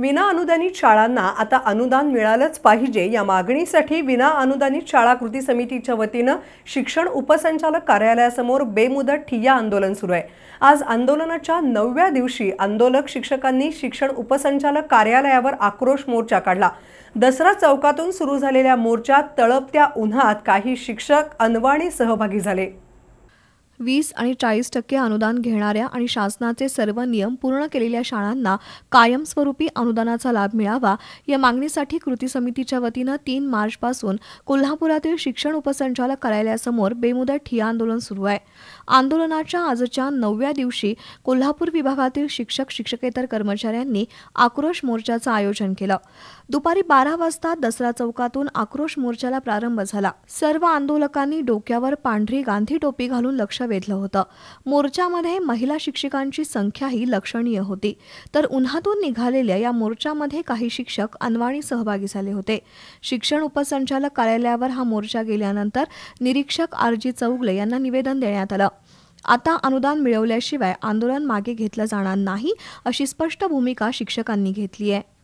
विना अनुदानित शाळांना आता अनुदान मिळालंच पाहिजे या मागणीसाठी विना अनुदानित शाळा कृती समितीच्या वतीनं शिक्षण उपसंचालक कार्यालयासमोर बेमुदत ठिय्या आंदोलन सुरू आहे आज आंदोलनाच्या नवव्या दिवशी आंदोलक शिक्षकांनी शिक्षण उपसंचालक कार्यालयावर आक्रोश मोर्चा काढला दसरा चौकातून सुरू झालेल्या मोर्चात तळपत्या उन्हात काही शिक्षक अनवाणी सहभागी झाले वीस आणि चाळीस टक्के अनुदान घेणाऱ्या आणि शासनाचे सर्व नियम पूर्ण केलेल्या शाळांना कायमस्वरूपी अनुदानाचा लाभ मिळावा या मागणीसाठी कृती समितीच्या वतीनं तीन मार्चपासून कोल्हापुरातील शिक्षण उपसंचालक कार्यालयासमोर बेमुदत ठिया आंदोलन सुरू आहे आंदोलनाच्या आजच्या नवव्या दिवशी कोल्हापूर विभागातील शिक्षक शिक्षकेतर कर्मचाऱ्यांनी आक्रोश मोर्चाचं आयोजन केलं दुपारी बारा वाजता दसरा चौकातून आक्रोश मोर्चाला प्रारंभ झाला सर्व आंदोलकांनी डोक्यावर पांढरी गांधी टोपी घालून लक्ष वेधलं होतं मोर्चामध्ये महिला शिक्षिकांची संख्याही लक्षणीय होती तर उन्हातून निघालेल्या या मोर्चामध्ये काही शिक्षक अनवाणी सहभागी झाले होते शिक्षण उपसंचालक कार्यालयावर हा मोर्चा गेल्यानंतर निरीक्षक आर जी चौगले यांना निवेदन देण्यात आलं आता अनुदान मिळवल्याशिवाय आंदोलन मागे घेतलं जाणार नाही अशी स्पष्ट भूमिका शिक्षकांनी घेतली आहे